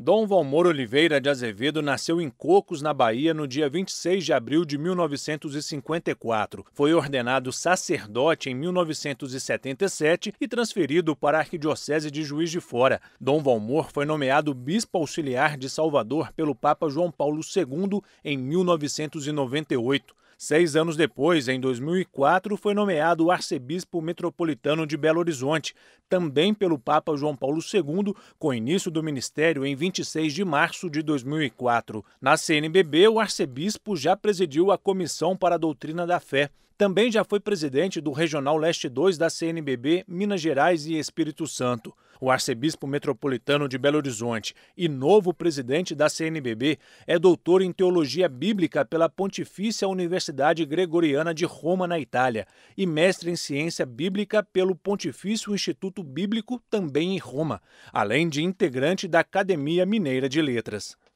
Dom Valmor Oliveira de Azevedo nasceu em Cocos, na Bahia, no dia 26 de abril de 1954. Foi ordenado sacerdote em 1977 e transferido para a Arquidiocese de Juiz de Fora. Dom Valmor foi nomeado bispo auxiliar de Salvador pelo Papa João Paulo II em 1998. Seis anos depois, em 2004, foi nomeado arcebispo metropolitano de Belo Horizonte, também pelo Papa João Paulo II, com início do ministério em 26 de março de 2004. Na CNBB, o arcebispo já presidiu a Comissão para a Doutrina da Fé. Também já foi presidente do Regional Leste 2 da CNBB, Minas Gerais e Espírito Santo. O arcebispo metropolitano de Belo Horizonte e novo presidente da CNBB é doutor em teologia bíblica pela Pontifícia Universidade Universidade Gregoriana de Roma, na Itália, e mestre em ciência bíblica pelo Pontifício Instituto Bíblico, também em Roma, além de integrante da Academia Mineira de Letras.